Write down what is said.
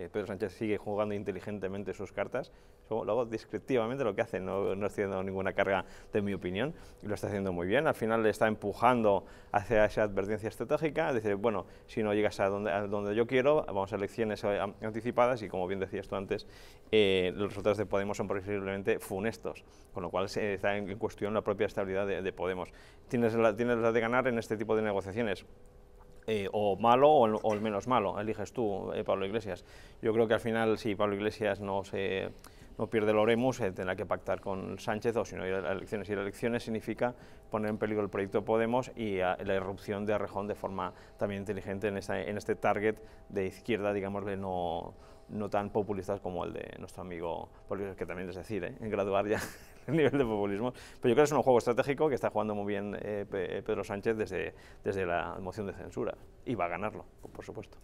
Eh, Pedro Sánchez sigue jugando inteligentemente sus cartas, Luego, descriptivamente lo que hace, no, no estoy ninguna carga de mi opinión, y lo está haciendo muy bien, al final le está empujando hacia esa advertencia estratégica, dice, bueno, si no llegas a donde, yo quiero, vamos a elecciones eh, anticipadas y como bien decías tú antes, eh, los resultados de Podemos son posiblemente funestos, con lo cual se está en cuestión la propia estabilidad de, de Podemos. Tienes la, tienes la de ganar en este tipo de negociaciones eh, o malo o el, menos malo, eliges tú, eh, Pablo Iglesias. Yo creo que al final, si Pablo Iglesias no se pierde el Oremus, tendrá que pactar con Sánchez, o si no ir a elecciones. y las elecciones significa poner en peligro el proyecto Podemos y ah, la irrupción de Arrejón de forma también inteligente en, en este target de izquierda, digámosle, no no tan populistas como el de nuestro amigo, que también es decir, en graduar ya el nivel de populismo, pero yo creo que es un juego estratégico que está jugando muy bien eh, Pedro Sánchez desde, desde la moción de censura y va a ganarlo, por supuesto.